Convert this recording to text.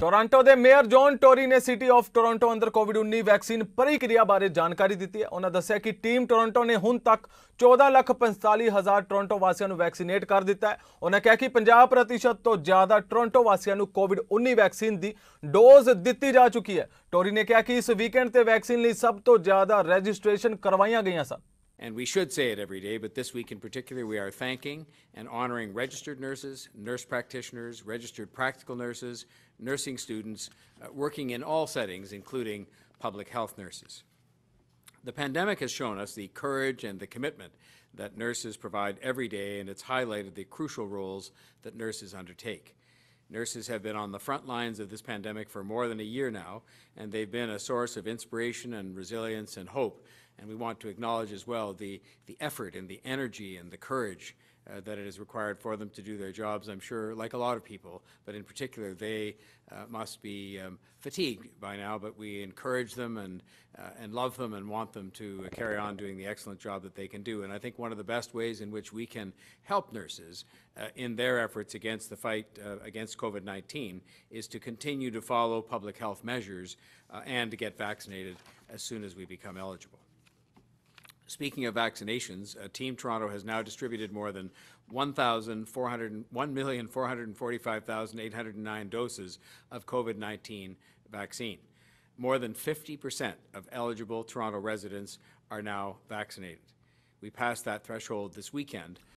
Toronto के mayor John Tory ने city of Toronto अंदर कोविड उन्नीस वैक्सीन प्रक्रिया बारे जानकारी दी है उन्होंने दसिया कि टीम टोरंटो ने हूं तक चौदह लख पताली हज़ार टोरंटो वासियों वैक्सीनेट कर दिता है उन्होंने कहा कि पाँ प्रतिशत तो ज़्यादा टोरंटो वासियों कोविड उन्नीस वैक्सीन की डोज दी जा चुकी है टोरी ने कहा कि इस वीकेंड से वैक्सीन सब तो ज़्यादा रजिस्ट्रेसन करवाई गई सन and we should say it every day, but this week in particular, we are thanking and honoring registered nurses, nurse practitioners, registered practical nurses, nursing students, uh, working in all settings, including public health nurses. The pandemic has shown us the courage and the commitment that nurses provide every day, and it's highlighted the crucial roles that nurses undertake. Nurses have been on the front lines of this pandemic for more than a year now, and they've been a source of inspiration and resilience and hope and we want to acknowledge as well the, the effort and the energy and the courage uh, that it is required for them to do their jobs, I'm sure, like a lot of people, but in particular, they uh, must be um, fatigued by now, but we encourage them and, uh, and love them and want them to uh, carry on doing the excellent job that they can do. And I think one of the best ways in which we can help nurses uh, in their efforts against the fight uh, against COVID-19 is to continue to follow public health measures and to get vaccinated as soon as we become eligible. Speaking of vaccinations, uh, Team Toronto has now distributed more than 1,445,809 doses of COVID-19 vaccine. More than 50% of eligible Toronto residents are now vaccinated. We passed that threshold this weekend